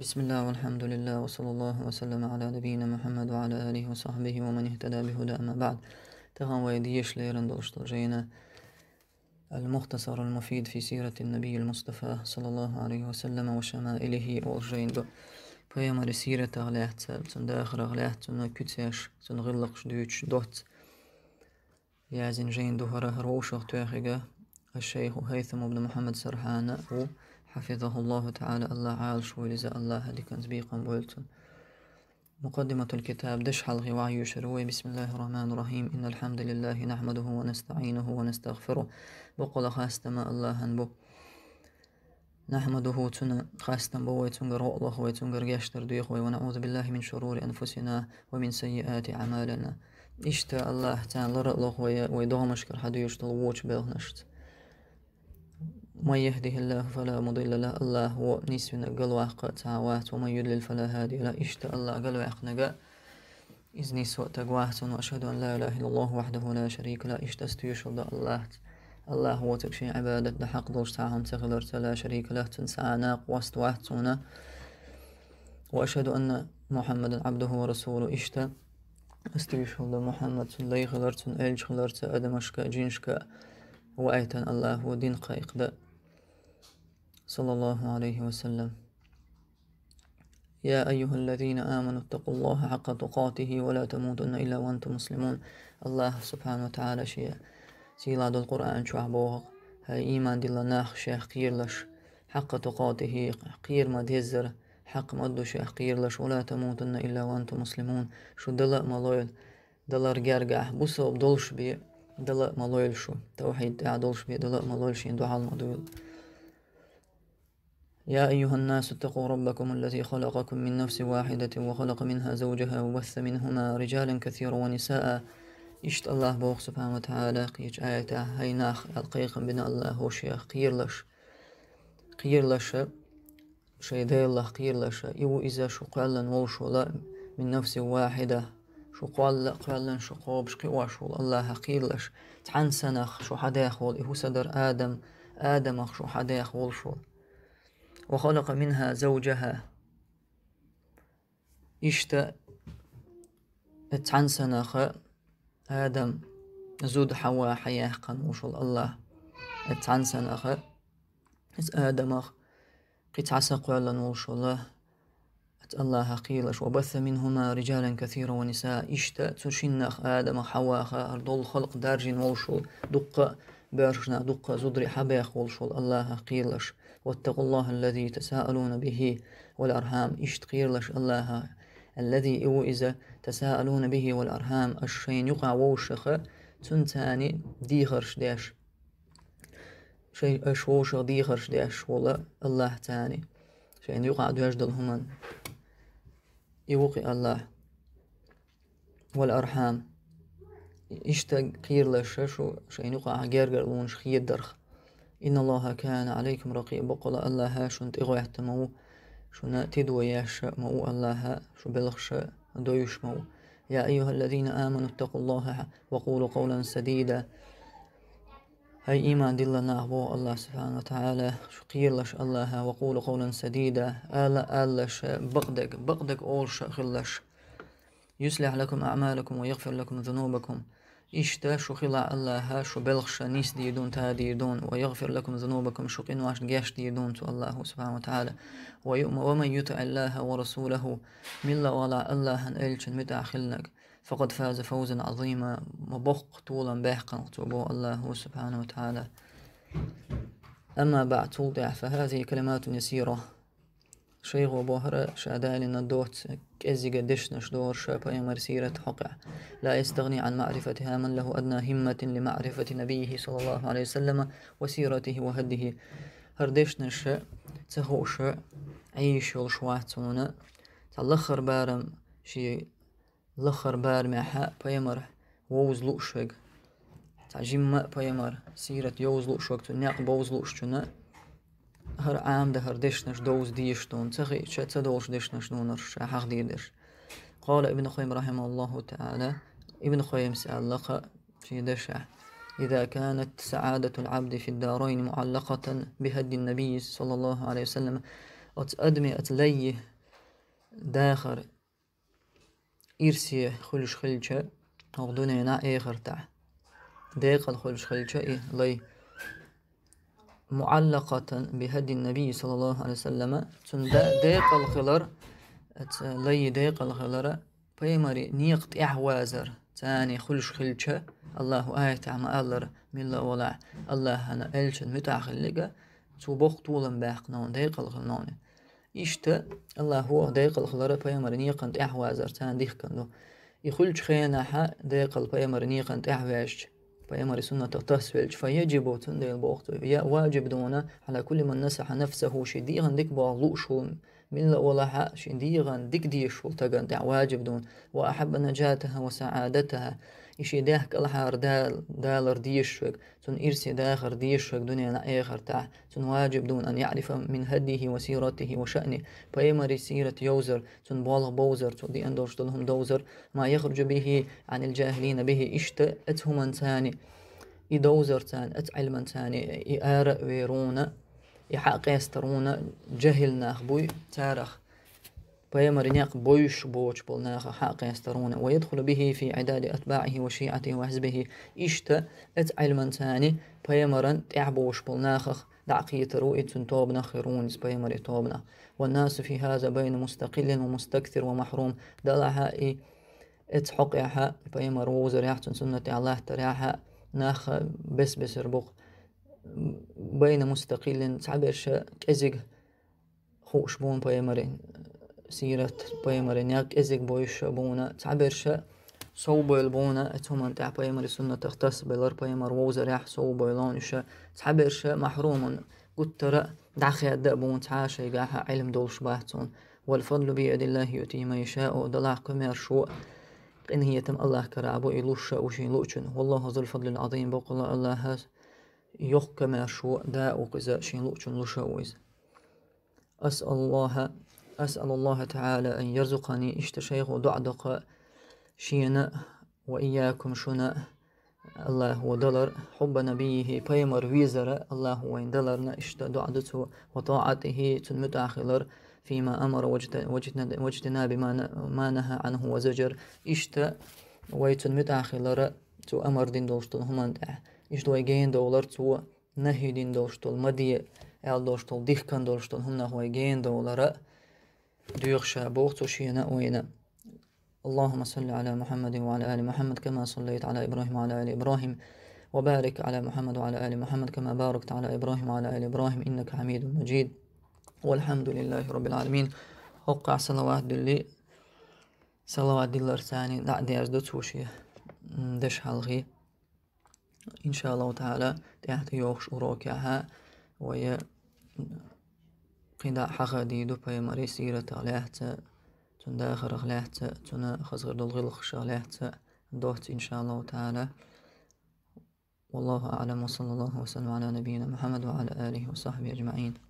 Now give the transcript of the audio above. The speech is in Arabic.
بسم الله والحمد لله وصلى الله وسلم على نبينا محمد وعلى آله وصحبه ومن اهتدى بهدى أما بعد تغنوا يديش ليرن جينا المختصر المفيد في سيرة النبي المصطفى صلى الله عليه وسلم وشمائله دو فيما لسيرة غلاحت سن داخر غلاحت سن كتش سن غلق شدوش دوت يازن جين دوهره روشة تواخقة الشيخ هيثم بن محمد و حفظه تعالى الله عال شو لزا الله لكنز بيقم بولتن مقدمة الكتاب دش حلق وعي يشروي بسم الله الرحمن الرحيم إن الحمد لله نحمده ونستعينه ونستغفره بقول خاستما الله هنبو نحمده تنا خاستم بو ويتنقر الله ويتنقر يشتر ديخوي ونعوذ بالله من شرور أنفسنا ومن سيئات أعمالنا إشتا الله تعالى رأله ويدوه مشكر حدو يشتل ووش بيغنشت من يهده الله فلا مضل له الله هو نسينا قلوا حق تعوات ومن يضلل فلا هادي له إشت الله قال واقنقا إذني سوء تقواهت وأشهد أن لا إله إلا الله وحده لا شريك لا إشت استيشهد الله الله هو تكشي عبادة حق دوش تعهم تغلر لا شريك له تنسعنا قوست واحتونا وأشهد أن محمدا عبده ورسوله إشت استيشهد محمد لي غلرت الج غلرت أدمشك جنشك وأيتن الله ودين قيقدا صلى الله عليه وسلم يا أيها الذين آمنوا اتقوا الله حق تقاته ولا تموتن إلا وأنتم مسلمون الله سبحانه وتعالى شيء سيلاد القرآن شعبوغ هاي إيمان ناخ شيخ قيرلش حق تقاته قير مدهزر حق مدو شيخ قيرلش ولا تموتن إلا وأنتم مسلمون شو دلق ملويل دلار جرجع بوسو بدولش بي دلق ملويل شو توحيد دعا دولش بي ملويل شين دعا المدويل يا أيها الناس اتقوا ربكم الذي خلقكم من نفس واحدة وخلق منها زوجها وبث منهما رجالا كثيرا ونساء إشت الله بوغ سبحانه وتعالى قيج آية هيناخ القيق بنا الله وشيا قير لش قير لش شيدا الله قير لش إيو إذا شقالا ووشولا من نفس واحدة شقالا قالا شقوب شقواشول الله قير لش تعنسنخ شو حداخول إهو صدر آدم آدم شو حداخول شول وخلق منها زوجها إشتا اتعن سناخ آدم زود حوا حياه قن وشل الله اتعن سناخ إت آدم أخ قت عسق وشل أت الله قيلش وبث منهما رجالا كثيرا ونساء إشتا تشنخ آدم حواء أرض خلق دارجن وشل دقة بارشنا دقة زود حبيخ وشل الله قيلش واتقوا الله الذي تساءلون به والأرحام اشتقير لش الله الذي إو إذا تساءلون به والأرحام الشين يقع ووشخ تنتاني ديخرش داش شيء أش ديخرش داش ولا الله تاني شين يقع داش دلهمن يوقي الله والأرحام اشتقير لش شو شين يقع غير غير لونش خير درخ إن الله كان عليكم رقيب قل الله شون تغو يحتمو شون تدو مو الله شو بلغش مو يا أيها الذين آمنوا اتقوا الله وقولوا قولا سديدا هاي إيمان دلنا نعبو الله سبحانه وتعالى شقير لش الله وقولوا قولا سديدا ألا ألش بغدك بغدك أول شخلش يصلح لكم أعمالكم ويغفر لكم ذنوبكم إشتا شخلا الله شو بلغش نيس ديدون تا ديدون ويغفر لكم ذنوبكم شقين واش جاش تو الله سبحانه وتعالى ويؤم ومن يطع الله ورسوله ملا ولا الله أن إلشن متأخلنك فقد فاز فوزا عظيما مبخ طولا باحقا بو الله سبحانه وتعالى أما بعد فهذه كلمات يسيرة شيغو بوهرة شادالن الدوت كأزيغ دشنش دور شابا يمرسيرة حقع لا يستغني عن معرفتها من له أدنى همة لمعرفة نبيه صلى الله عليه وسلم وسيرته وهده هردشنش تهوش عيش والشواتون تلخر بارم شي لخر بار محا بيمر ووز لؤشق تعجيم ما بيمر سيرة يوز لؤشق تنعق بوز لؤشقنا هر ده هر دشنش دوز ديشتون تخي شتا دوش دشنش نونرش حق ديدش قال ابن خيم رحمه الله تعالى ابن خيم سألق في دشع إذا كانت سعادة العبد في الدارين معلقة بهدي النبي صلى الله عليه وسلم أت أدمئة ليه داخر إرسي خلش خلشة أغدونينا إيخر تع داخل خلش خلشة إيه ليه معلقة بهدي النبي صلى الله عليه وسلم تندى de qalqılar at layi de qalqılara نيقت niqt تاني خلش khulş الله آية عما ألر من الله ولا الله أنا ألش المتاخر لك تبوخ طولا باق نون دايق الخل نون إشتا الله هو دايق الخل رأى بأمر نيقان تأحوازر تان ديخ كندو يخلج خينا حا دايق الخل رأى بأمر نيقان تأحوازر فيمر سنة التسفلج فيجب تندي البوقت واجب دونه على كل من نسح نفسه شديغا ديك بارلوشهم من الوضحاء شديغا دكدي شلتغا دعواجب دون وأحب نجاتها وسعادتها إشي داهك الحار دال دالر ديشك سن إرسي داخر ديشك دنيا نأخر تاع سن واجب دون أن يعرف من هديه وسيرته وشأنه بيمري سيرة يوزر سن بالغ بوزر سن دي أندوش دلهم دوزر ما يخرج به عن الجاهلين به إشت أتهم تاني إدوزر تان أتعلم تاني إآرأ ويرونا يحقيسترونا جهلنا خبوي تارخ فيمرنيق بويش بوش بولناخ حق يسترون ويدخل به في عداد أتباعه وشيعته وحزبه إشتا ات علما تاني فيمرن تعبوش بولناخ دعقية رؤية توبنا خيرون سبيمر توبنا والناس في هذا بين مستقل ومستكثر ومحروم دلعها إي ات حقها فيمر وزر يحتن سنة الله تريحة ناخ بس بس ربوخ بين مستقل تعبير كزق خوش بون بايمرين سيرة بايمرين يا كزق بويش بونا تعبير صوب البونا اتوما تاع بايمر سنة تختص بلر بايمر ووزر يح صوب لون ش تعبير محروم قلت ترى دعخي الدأبون تعاشى يقاها علم دوش شباهتون والفضل بيد الله يؤتي ما يشاء دلع قمر شو إن هي تم الله كرابو إلوش وشين لوشن والله ذو الفضل العظيم بقول الله هذا yo'q kamar shu da o'qiza shinlu uchunlusha أسأل الله أسأل الله تعالى أن يرزقني إشت شيخ دعدق شينا وإياكم شنا الله هو دلر حب نبيه بيمر ويزر الله إن دلرنا إشت دعدته وطاعته آخر فيما أمر وجدنا بما ما نهى عنه وزجر إشت آخر تو أمر دين دوشتن هم أنت إيش دوي جين نهي دين иждойгеен дооларцуа нахидин доштол мадие эл доштол дихкан доштол хунна хуайгеен доолара شابوخ بوغتو شينا وينا اللهم صل على محمد وعلى آل محمد كما صليت على إبراهيم وعلى آل إبراهيم وبارك على محمد وعلى آل محمد كما باركت على إبراهيم وعلى آل إبراهيم إنك حميد مجيد والحمد لله رب العالمين أوقع صلوات دلي صلوات دلار ثاني دعدي أزدو توشيه دش حلغي إن شاء الله تعالى تحت شروكها وهي قيدا حقا دي دوبا مري سيرة عليها تون داخر عليها تون خزغر دلغل خش عليها دوت إن شاء الله تعالى والله أعلم وصلى الله وسلم على نبينا محمد وعلى آله وصحبه أجمعين